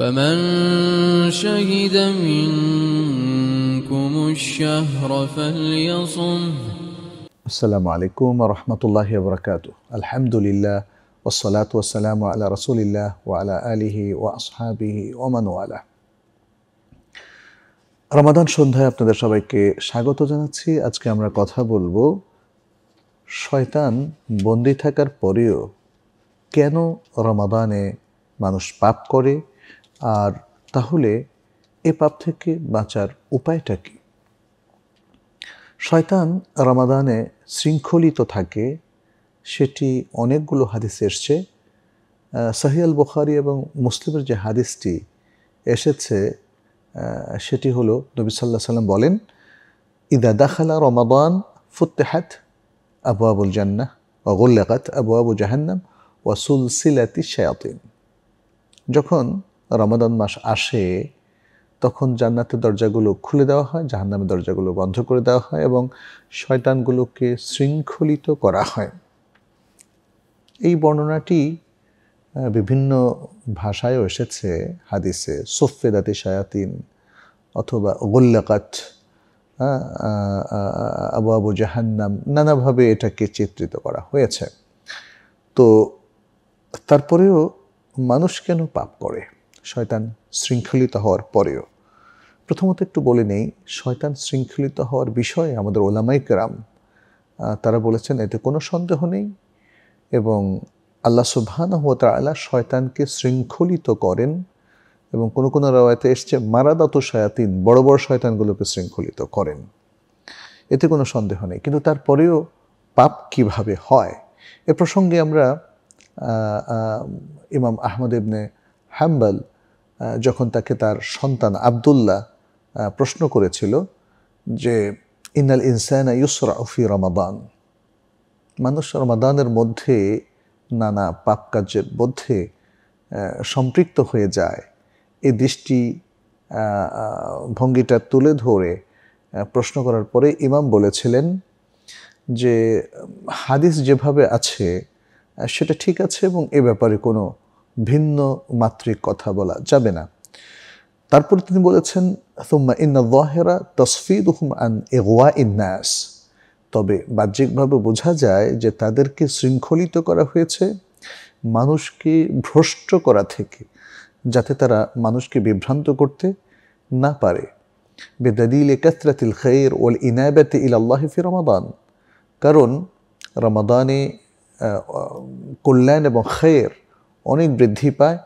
فمن شهد منكم الشهر فليصم السلام عليكم ورحمة الله وبركاته الحمد لله والصلاة والسلام على رسول الله وعلى آله وأصحابه ومن والاه রমাদান সন্ধ্যায় আপনাদের সবাইকে স্বাগত জানাচ্ছি আজকে আমরা কথা বলবো শয়তান বন্দি থাকার পরেও কেন রমাদানে মানুষ পাপ করে আর তাহলে এ পাপ থেকে বাঁচার উপায়টা কি শয়তান রামাদানে শৃঙ্খলিত থাকে সেটি অনেকগুলো হাদিস এসছে সাহিয়াল বুখারি এবং মুসলিমের যে হাদিসটি এসেছে সেটি হলো নবী সাল্লাহ সাল্লাম বলেন ইদা দাখালা রমাদান ফুত্তেহাত আবু আবুল জান্না অগুল্লাকাত আবু আবু জাহান্নাম সিলাতি শায়াতিন যখন রমাদান মাস আসে তখন জান্নাতের দরজাগুলো খুলে দেওয়া হয় জাহান্নামের দরজাগুলো বন্ধ করে দেওয়া হয় এবং শয়তানগুলোকে শৃঙ্খলিত করা হয় এই বর্ণনাটি বিভিন্ন ভাষায়ও এসেছে হাদিসে সোফেদাতে শায়াতিন অথবা গোল্লাকাত আবু আবু জাহান্নাম নানাভাবে এটাকে চিত্রিত করা হয়েছে তো তারপরেও মানুষ কেন পাপ করে শয়তান শৃঙ্খলিত হওয়ার পরেও প্রথমত একটু বলে নেই শয়তান শৃঙ্খলিত হওয়ার বিষয়ে আমাদের ওলামাই কেরাম তারা বলেছেন এতে কোনো সন্দেহ নেই এবং আল্লাহ সুবহান হুয়া আল্লাহ শয়তানকে শৃঙ্খলিত করেন এবং কোনো কোনো রাওয়াতে এসছে মারাদাত শয়াতিন বড় বড় শয়তানগুলোকে শৃঙ্খলিত করেন এতে কোনো সন্দেহ নেই কিন্তু তারপরেও পাপ কিভাবে হয় এ প্রসঙ্গে আমরা ইমাম আহমদ ইবনে হাম্বাল যখন তাকে তার সন্তান আবদুল্লাহ প্রশ্ন করেছিল যে ইনাল ইনসানা ইউসরা উফি রমাদান মানুষ রমাদানের মধ্যে নানা পাপ কাজের মধ্যে সম্পৃক্ত হয়ে যায় এই দৃষ্টি ভঙ্গিটা তুলে ধরে প্রশ্ন করার পরে ইমাম বলেছিলেন যে হাদিস যেভাবে আছে সেটা ঠিক আছে এবং এ ব্যাপারে কোনো ভিন্ন মাত্রিক কথা বলা যাবে না তারপর তিনি বলেছেন তোমা ইন্না জহেরা তসফিদ আন এগোয়া ইন্নাস তবে বাহ্যিকভাবে বোঝা যায় যে তাদেরকে শৃঙ্খলিত করা হয়েছে মানুষকে ভ্রষ্ট করা থেকে যাতে তারা মানুষকে বিভ্রান্ত করতে না পারে বেদাদিল কাতরাতিল খৈর ওল ইনায়াবাতে ইল আল্লাহ ফি রমাদান কারণ রমাদানে কল্যাণ এবং খৈর অনেক বৃদ্ধি পায়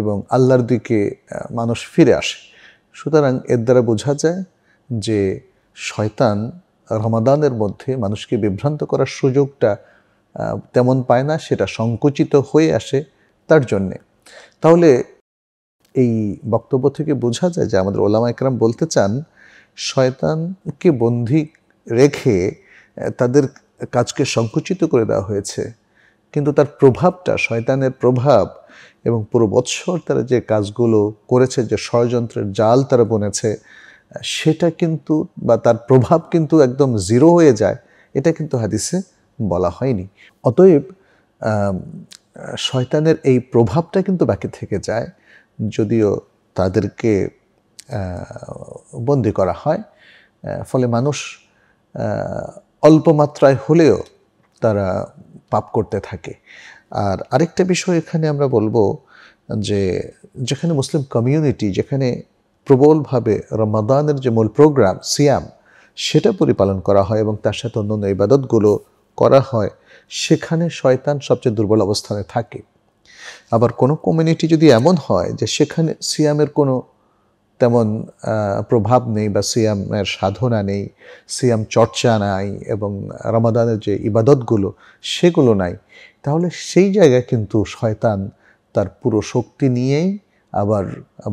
এবং আল্লাহর দিকে মানুষ ফিরে আসে সুতরাং এর দ্বারা বোঝা যায় যে শয়তান রমাদানের মধ্যে মানুষকে বিভ্রান্ত করার সুযোগটা তেমন পায় না সেটা সংকুচিত হয়ে আসে তার জন্যে তাহলে এই বক্তব্য থেকে বোঝা যায় যে আমাদের ওলামা একরাম বলতে চান শয়তানকে বন্দি রেখে তাদের কাজকে সংকুচিত করে দেওয়া হয়েছে কিন্তু তার প্রভাবটা শয়তানের প্রভাব এবং পুরো বৎসর তারা যে কাজগুলো করেছে যে ষড়যন্ত্রের জাল তারা বনেছে সেটা কিন্তু বা তার প্রভাব কিন্তু একদম জিরো হয়ে যায় এটা কিন্তু হাদিসে বলা হয়নি অতএব শয়তানের এই প্রভাবটা কিন্তু বাকি থেকে যায় যদিও তাদেরকে বন্দি করা হয় ফলে মানুষ অল্প মাত্রায় হলেও তারা পাপ করতে থাকে আর আরেকটা বিষয় এখানে আমরা বলবো যে যেখানে মুসলিম কমিউনিটি যেখানে প্রবলভাবে রমাদানের যে মূল প্রোগ্রাম সিয়াম সেটা পরিপালন করা হয় এবং তার সাথে অন্যান্য ইবাদতগুলো করা হয় সেখানে শয়তান সবচেয়ে দুর্বল অবস্থানে থাকে আবার কোনো কমিউনিটি যদি এমন হয় যে সেখানে সিয়ামের কোনো তেমন প্রভাব নেই বা সিয়ামের সাধনা নেই সিয়াম চর্চা নাই এবং রমাদানের যে ইবাদতগুলো সেগুলো নাই তাহলে সেই জায়গায় কিন্তু শয়তান তার পুরো শক্তি নিয়েই আবার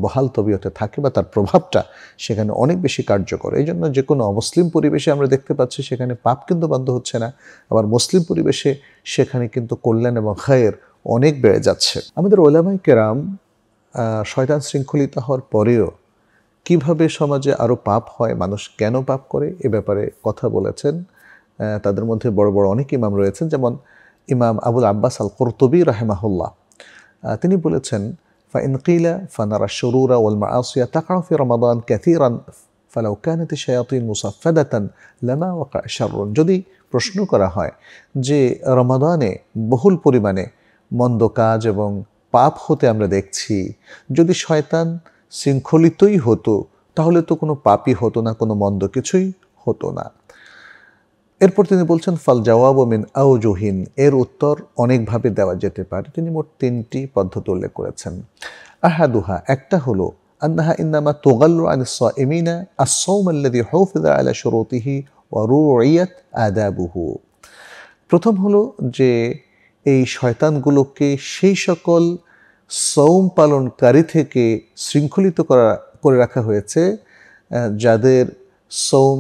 বহাল তবিয়তে থাকে বা তার প্রভাবটা সেখানে অনেক বেশি কার্যকর এই জন্য যে কোনো অমুসলিম পরিবেশে আমরা দেখতে পাচ্ছি সেখানে পাপ কিন্তু বন্ধ হচ্ছে না আবার মুসলিম পরিবেশে সেখানে কিন্তু কল্যাণ এবং খায়ের অনেক বেড়ে যাচ্ছে আমাদের ওলামাই কেরাম শয়তান শৃঙ্খলিত হওয়ার পরেও কিভাবে সমাজে আরও পাপ হয় মানুষ কেন পাপ করে এ ব্যাপারে কথা বলেছেন তাদের মধ্যে বড় বড় অনেক ইমাম রয়েছেন যেমন ইমাম আবুল আব্বাস আল কর্তবী রাহেমাহুল্লাহ তিনি বলেছেন فإن ফানারা শরুরা ওয়াল والمعاصي তাকাফি في ক্যাথি রান ফালাউ كانت শায়াতিন মুসাফেদাতান লামা وقع شر যদি প্রশ্ন করা হয় যে রমাদানে বহুল পরিমাণে মন্দ কাজ এবং পাপ হতে আমরা দেখছি যদি শয়তান শৃঙ্খলিতই হতো তাহলে তো কোনো পাপই হতো না কোনো মন্দ কিছুই হতো না এরপর তিনি বলছেন ফাল জওয়াব মিন জহিন এর উত্তর অনেকভাবে দেওয়া যেতে পারে তিনি মোট তিনটি পদ্ধতি উল্লেখ করেছেন আহাদুহা একটা হলো أنها إنما تغل عن الصائمين الصوم আলা حفظ ও شروطه وروعيت آدابه প্রথম হলো যে এই শয়তানগুলোকে সেই সকল সৌম পালনকারী থেকে শৃঙ্খলিত করা করে রাখা হয়েছে যাদের সৌম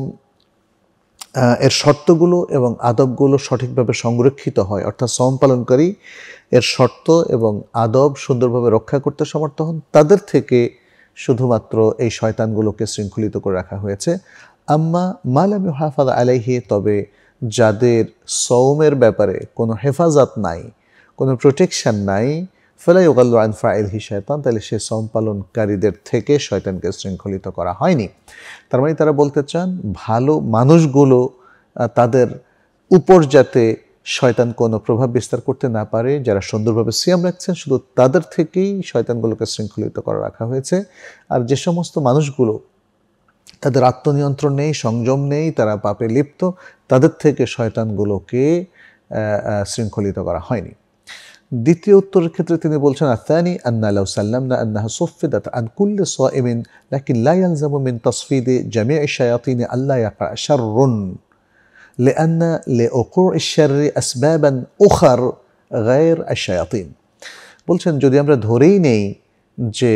এর শর্তগুলো এবং আদবগুলো সঠিকভাবে সংরক্ষিত হয় অর্থাৎ সৌম পালনকারী এর শর্ত এবং আদব সুন্দরভাবে রক্ষা করতে সমর্থ হন তাদের থেকে শুধুমাত্র এই শয়তানগুলোকে শৃঙ্খলিত করে রাখা হয়েছে আম্মা আমি হাফাদ আলাইহি তবে যাদের সৌমের ব্যাপারে কোনো হেফাজত নাই কোনো প্রোটেকশান নাই ফেলাই ওগাল্লু আন হি শয়তান তাহলে সে সম থেকে শয়তানকে শৃঙ্খলিত করা হয়নি তার মানে তারা বলতে চান ভালো মানুষগুলো তাদের উপর যাতে শয়তান কোনো প্রভাব বিস্তার করতে না পারে যারা সুন্দরভাবে সিয়াম রাখছেন শুধু তাদের থেকেই শয়তানগুলোকে শৃঙ্খলিত করে রাখা হয়েছে আর যে সমস্ত মানুষগুলো তাদের আত্মনিয়ন্ত্রণ নেই সংযম নেই তারা পাপে লিপ্ত তাদের থেকে শয়তানগুলোকে শৃঙ্খলিত করা হয়নি দ্বিতীয় উত্তরের ক্ষেত্রে তিনি বলছেন আত্মানি আন্না সাল্লাম না আন্না সোফিদাত আন কুল্লে সোয়েমিন লাকিন লাইয়ালজামু জামিন তসফিদে জামে শায়াতিন আল্লাহ ইয়াকা শাররুন لأن لأقوع الشر আন ওখার গায়ের আশায়তিন বলছেন যদি আমরা ধরেই নেই যে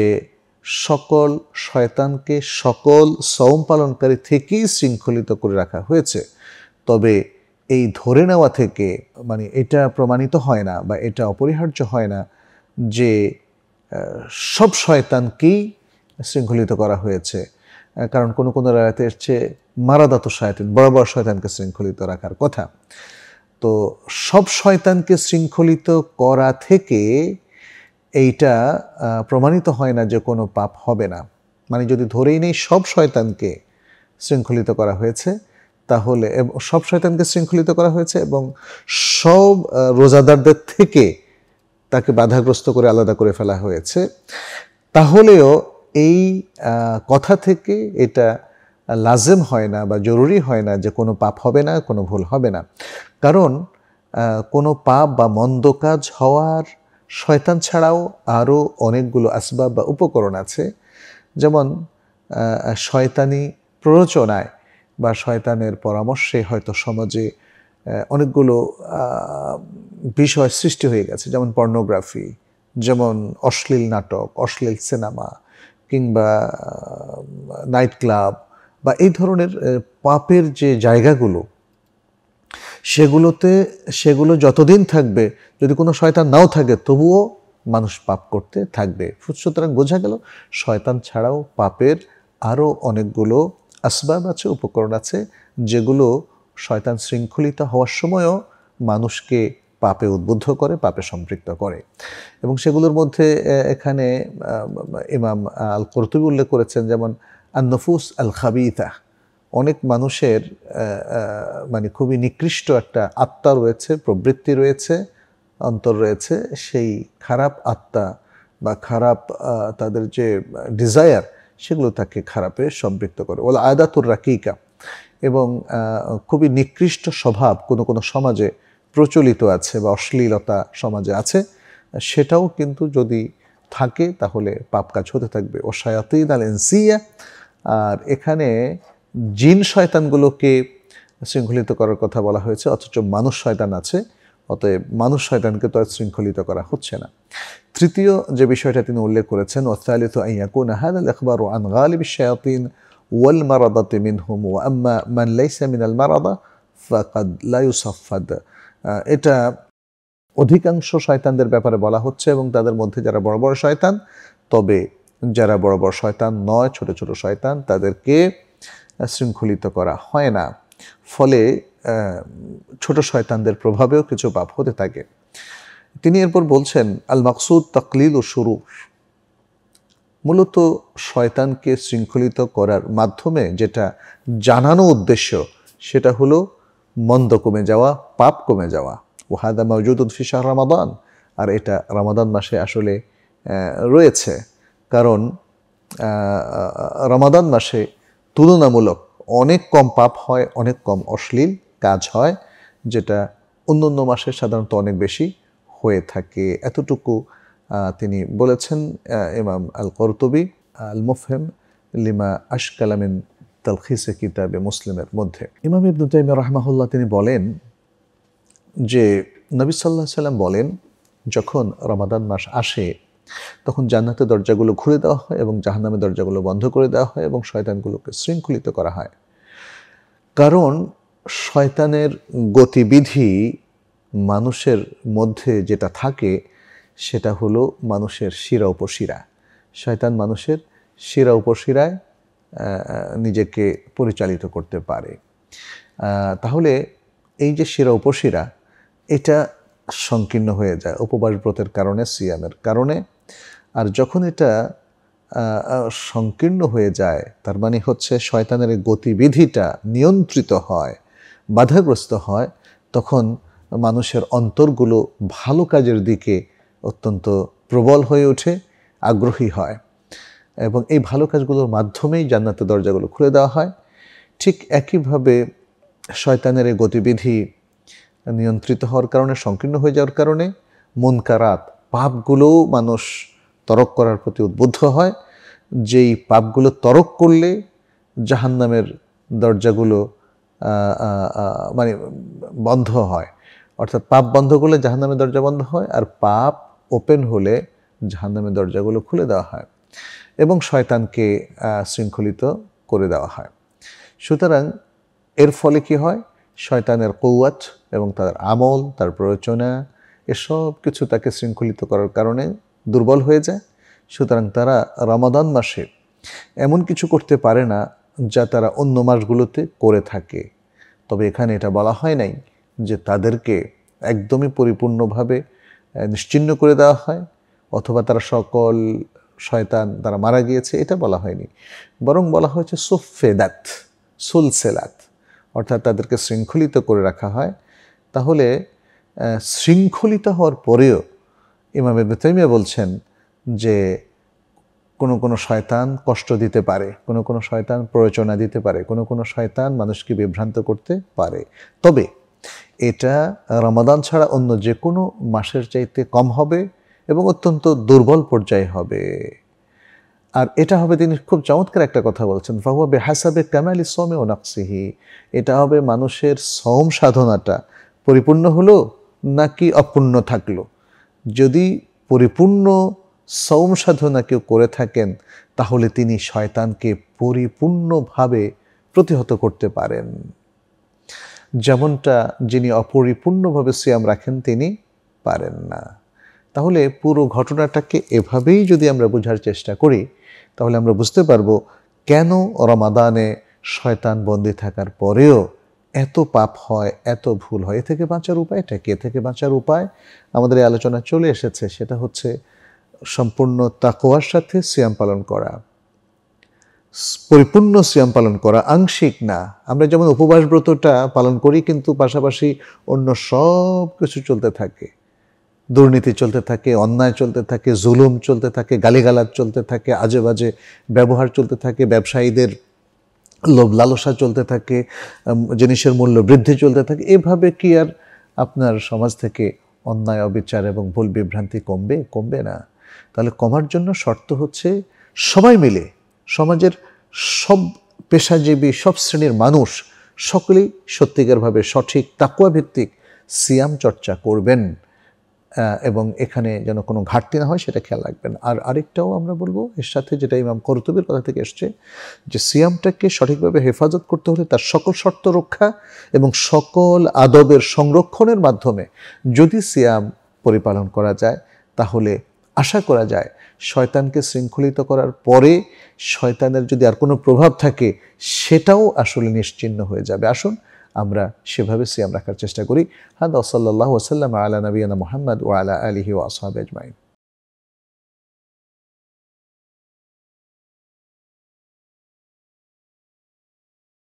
সকল শয়তানকে সকল সৌম পালনকারী থেকেই শৃঙ্খলিত করে রাখা হয়েছে তবে এই ধরে নেওয়া থেকে মানে এটা প্রমাণিত হয় না বা এটা অপরিহার্য হয় না যে সব শয়তানকেই শৃঙ্খলিত করা হয়েছে কারণ কোনো কোনো রায়তে এসছে মারাদাত শয়তান বড় বড় শয়তানকে শৃঙ্খলিত রাখার কথা তো সব শয়তানকে শৃঙ্খলিত করা থেকে এইটা প্রমাণিত হয় না যে কোনো পাপ হবে না মানে যদি ধরেই নেই সব শয়তানকে শৃঙ্খলিত করা হয়েছে তাহলে সব শয়তানকে শৃঙ্খলিত করা হয়েছে এবং সব রোজাদারদের থেকে তাকে বাধাগ্রস্ত করে আলাদা করে ফেলা হয়েছে তাহলেও এই কথা থেকে এটা লাজেম হয় না বা জরুরি হয় না যে কোনো পাপ হবে না কোনো ভুল হবে না কারণ কোনো পাপ বা মন্দ কাজ হওয়ার শয়তান ছাড়াও আরও অনেকগুলো আসবাব বা উপকরণ আছে যেমন শয়তানি প্ররোচনায় বা শয়তানের পরামর্শে হয়তো সমাজে অনেকগুলো বিষয় সৃষ্টি হয়ে গেছে যেমন পর্নোগ্রাফি যেমন অশ্লীল নাটক অশ্লীল সিনেমা কিংবা নাইট ক্লাব বা এই ধরনের পাপের যে জায়গাগুলো সেগুলোতে সেগুলো যতদিন থাকবে যদি কোনো শয়তান নাও থাকে তবুও মানুষ পাপ করতে থাকবে সুতরাং বোঝা গেল শয়তান ছাড়াও পাপের আরও অনেকগুলো আসবাব আছে উপকরণ আছে যেগুলো শয়তান শৃঙ্খলিত হওয়ার সময়ও মানুষকে পাপে উদ্বুদ্ধ করে পাপে সম্পৃক্ত করে এবং সেগুলোর মধ্যে এখানে ইমাম আল কর্তুবি উল্লেখ করেছেন যেমন আন্নফুস আল খাবিতা অনেক মানুষের মানে খুবই নিকৃষ্ট একটা আত্মা রয়েছে প্রবৃত্তি রয়েছে অন্তর রয়েছে সেই খারাপ আত্মা বা খারাপ তাদের যে ডিজায়ার সেগুলো তাকে খারাপে সম্পৃক্ত করে ওলা আদাতুর রাকিকা এবং খুবই নিকৃষ্ট স্বভাব কোনো কোনো সমাজে প্রচলিত আছে বা অশ্লীলতা সমাজে আছে সেটাও কিন্তু যদি থাকে তাহলে পাপ কাজ হতে থাকবে ও শায়াতিন আল এনসিয়া আর এখানে জিন শয়তানগুলোকে শৃঙ্খলিত করার কথা বলা হয়েছে অথচ মানুষ শয়তান আছে অতএব মানুষ শয়তানকে তো শৃঙ্খলিত করা হচ্ছে না তৃতীয় যে বিষয়টা তিনি উল্লেখ করেছেন ওয়াসালিত আইয়াকুন হাদাল আখবর আন গালিব শায়াতিন ওয়াল মারাদাতে মিনহুম ও আম্মা মান লাইসা মিনাল মারাদা ফাকাদ লাইউসাফাদ এটা অধিকাংশ শয়তানদের ব্যাপারে বলা হচ্ছে এবং তাদের মধ্যে যারা বড় বড় শয়তান তবে যারা বড় বড় শয়তান নয় ছোট ছোট শয়তান তাদেরকে শৃঙ্খলিত করা হয় না ফলে ছোট শয়তানদের প্রভাবেও কিছু পাপ হতে থাকে তিনি এরপর বলছেন আল মাকসুদ তকলিল ও শুরু মূলত শয়তানকে শৃঙ্খলিত করার মাধ্যমে যেটা জানানো উদ্দেশ্য সেটা হলো মন্দ কমে যাওয়া পাপ কমে যাওয়া ওহাদা মজুদুদ ফিশাহ রামাদান আর এটা রামাদান মাসে আসলে রয়েছে কারণ রমাদান মাসে তুলনামূলক অনেক কম পাপ হয় অনেক কম অশ্লীল কাজ হয় যেটা অন্য অন্য মাসে সাধারণত অনেক বেশি হয়ে থাকে এতটুকু তিনি বলেছেন ইমাম আল করতবি আল মুফহেম লিমা আশকালামিন তালখিসে কিতাবে মুসলিমের মধ্যে ইমাম ইবনু রহমাহুল্লাহ তিনি বলেন যে নবী সাল্লাহ সাল্লাম বলেন যখন রমাদান মাস আসে তখন জান্নাতের দরজাগুলো খুলে দেওয়া হয় এবং জাহান্নামের দরজাগুলো বন্ধ করে দেওয়া হয় এবং শয়তানগুলোকে শৃঙ্খলিত করা হয় কারণ শয়তানের গতিবিধি মানুষের মধ্যে যেটা থাকে সেটা হলো মানুষের শিরা উপশিরা শয়তান মানুষের শিরা উপশিরায় নিজেকে পরিচালিত করতে পারে তাহলে এই যে শিরা উপশিরা এটা সংকীর্ণ হয়ে যায় উপবাস ব্রতের কারণে সিয়ামের কারণে আর যখন এটা সংকীর্ণ হয়ে যায় তার মানে হচ্ছে শয়তানের গতিবিধিটা নিয়ন্ত্রিত হয় বাধাগ্রস্ত হয় তখন মানুষের অন্তরগুলো ভালো কাজের দিকে অত্যন্ত প্রবল হয়ে ওঠে আগ্রহী হয় এবং এই ভালো কাজগুলোর মাধ্যমেই জান্নাতের দরজাগুলো খুলে দেওয়া হয় ঠিক একইভাবে শয়তানের এই গতিবিধি নিয়ন্ত্রিত হওয়ার কারণে সংকীর্ণ হয়ে যাওয়ার কারণে মনকারাত পাপগুলোও মানুষ তরক করার প্রতি উদ্বুদ্ধ হয় যেই পাপগুলো তরক করলে জাহান্নামের দরজাগুলো মানে বন্ধ হয় অর্থাৎ পাপ বন্ধ করলে জাহান্নামের দরজা বন্ধ হয় আর পাপ ওপেন হলে জাহান্নামের দরজাগুলো খুলে দেওয়া হয় এবং শয়তানকে শৃঙ্খলিত করে দেওয়া হয় সুতরাং এর ফলে কি হয় শয়তানের কৌয়াত এবং তার আমল তার প্ররোচনা এসব কিছু তাকে শৃঙ্খলিত করার কারণে দুর্বল হয়ে যায় সুতরাং তারা রমাদান মাসে এমন কিছু করতে পারে না যা তারা অন্য মাসগুলোতে করে থাকে তবে এখানে এটা বলা হয় নাই যে তাদেরকে একদমই পরিপূর্ণভাবে নিশ্চিন্ন করে দেওয়া হয় অথবা তারা সকল শয়তান তারা মারা গিয়েছে এটা বলা হয়নি বরং বলা হয়েছে সোফেদাত সুলসেলাত অর্থাৎ তাদেরকে শৃঙ্খলিত করে রাখা হয় তাহলে শৃঙ্খলিত হওয়ার পরেও ইমামে বেতমিয়া বলছেন যে কোনো কোনো শয়তান কষ্ট দিতে পারে কোনো কোনো শয়তান প্ররোচনা দিতে পারে কোনো কোনো শয়তান মানুষকে বিভ্রান্ত করতে পারে তবে এটা রমাদান ছাড়া অন্য যে কোনো মাসের চাইতে কম হবে এবং অত্যন্ত দুর্বল পর্যায়ে হবে আর এটা হবে তিনি খুব চমৎকার একটা কথা বলছেন ফাহুয়া বেহাসাবে ক্যামালি সোমে ও নাকসিহি এটা হবে মানুষের সোম সাধনাটা পরিপূর্ণ হলো নাকি অপূর্ণ থাকলো যদি পরিপূর্ণ সৌম সাধনা কেউ করে থাকেন তাহলে তিনি শয়তানকে পরিপূর্ণভাবে প্রতিহত করতে পারেন যেমনটা যিনি অপরিপূর্ণভাবে সিয়াম রাখেন তিনি পারেন না তাহলে পুরো ঘটনাটাকে এভাবেই যদি আমরা বোঝার চেষ্টা করি তাহলে আমরা বুঝতে পারবো কেন রমাদানে শয়তান বন্দি থাকার পরেও এত পাপ হয় এত ভুল হয় এ থেকে বাঁচার উপায়টা কি এ থেকে বাঁচার উপায় আমাদের এই আলোচনা চলে এসেছে সেটা হচ্ছে সম্পূর্ণ তাকোয়ার সাথে সিয়াম পালন করা পরিপূর্ণ সিয়াম পালন করা আংশিক না আমরা যেমন উপবাস ব্রতটা পালন করি কিন্তু পাশাপাশি অন্য সব কিছু চলতে থাকে দুর্নীতি চলতে থাকে অন্যায় চলতে থাকে জুলুম চলতে থাকে গালিগালাজ চলতে থাকে আজে বাজে ব্যবহার চলতে থাকে ব্যবসায়ীদের লোভ লালসা চলতে থাকে জিনিসের মূল্য বৃদ্ধি চলতে থাকে এভাবে কি আর আপনার সমাজ থেকে অন্যায় অবিচার এবং ভুল বিভ্রান্তি কমবে কমবে না তাহলে কমার জন্য শর্ত হচ্ছে সবাই মিলে সমাজের সব পেশাজীবী সব শ্রেণীর মানুষ সকলেই সত্যিকারভাবে সঠিক তাকুয়াভিত্তিক সিয়াম চর্চা করবেন এবং এখানে যেন কোনো ঘাটতি না হয় সেটা খেয়াল রাখবেন আর আরেকটাও আমরা বলবো এর সাথে যেটা ইমাম কর্তব্যের কথা থেকে এসছে যে সিয়ামটাকে সঠিকভাবে হেফাজত করতে হলে তার সকল শর্ত রক্ষা এবং সকল আদবের সংরক্ষণের মাধ্যমে যদি সিয়াম পরিপালন করা যায় তাহলে আশা করা যায় শয়তানকে শৃঙ্খলিত করার পরে শয়তানের যদি আর কোনো প্রভাব থাকে সেটাও আসলে নিশ্চিন্ন হয়ে যাবে আসুন আমরা সেভাবে সিয়াম রাখার চেষ্টা করি হাদ সাল্লাহ ওসাল্লাম আলা নবীনা মোহাম্মদ ও আলা আলহি ও আসহাব